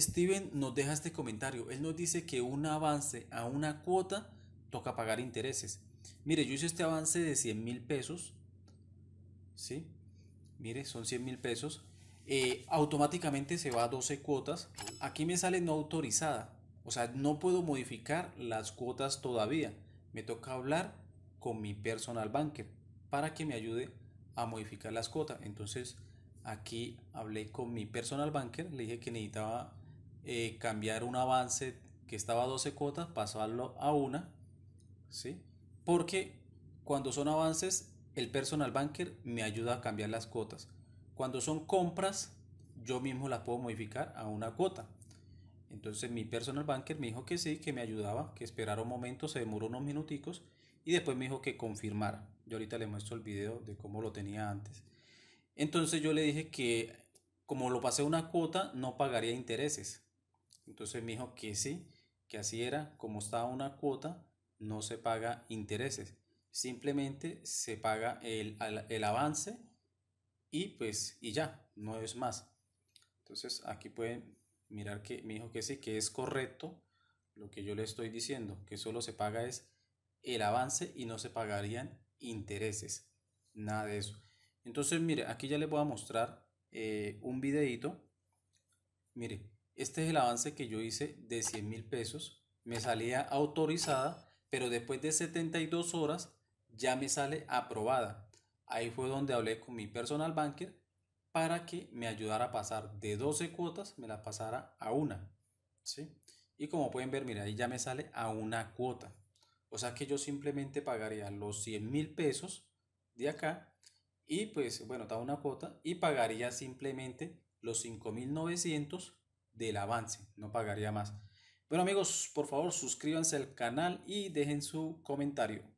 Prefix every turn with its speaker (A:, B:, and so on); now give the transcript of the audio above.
A: Steven nos deja este comentario. Él nos dice que un avance a una cuota toca pagar intereses. Mire, yo hice este avance de 100 mil pesos. ¿Sí? Mire, son 100 mil pesos. Eh, automáticamente se va a 12 cuotas. Aquí me sale no autorizada. O sea, no puedo modificar las cuotas todavía. Me toca hablar con mi personal banker para que me ayude a modificar las cuotas. Entonces, aquí hablé con mi personal banker. Le dije que necesitaba eh, cambiar un avance que estaba a 12 cuotas, pasarlo a una, ¿sí? Porque cuando son avances, el personal banker me ayuda a cambiar las cuotas. Cuando son compras, yo mismo las puedo modificar a una cuota. Entonces mi personal banker me dijo que sí, que me ayudaba, que esperara un momento, se demoró unos minuticos y después me dijo que confirmara. Yo ahorita le muestro el video de cómo lo tenía antes. Entonces yo le dije que como lo pasé a una cuota, no pagaría intereses. Entonces me dijo que sí, que así era, como estaba una cuota, no se paga intereses, simplemente se paga el, avance y pues y ya, no es más. Entonces aquí pueden mirar que me dijo que sí, que es correcto lo que yo le estoy diciendo, que solo se paga es el avance y no se pagarían intereses, nada de eso. Entonces, mire, aquí ya les voy a mostrar eh, un videito. Mire, este es el avance que yo hice de 100 mil pesos. Me salía autorizada, pero después de 72 horas ya me sale aprobada. Ahí fue donde hablé con mi personal banker para que me ayudara a pasar de 12 cuotas, me la pasara a una. ¿sí? Y como pueden ver, mira, ahí ya me sale a una cuota. O sea que yo simplemente pagaría los 100 mil pesos de acá y pues bueno, está una cuota y pagaría simplemente los 5.900 del avance, no pagaría más. Bueno amigos, por favor suscríbanse al canal y dejen su comentario.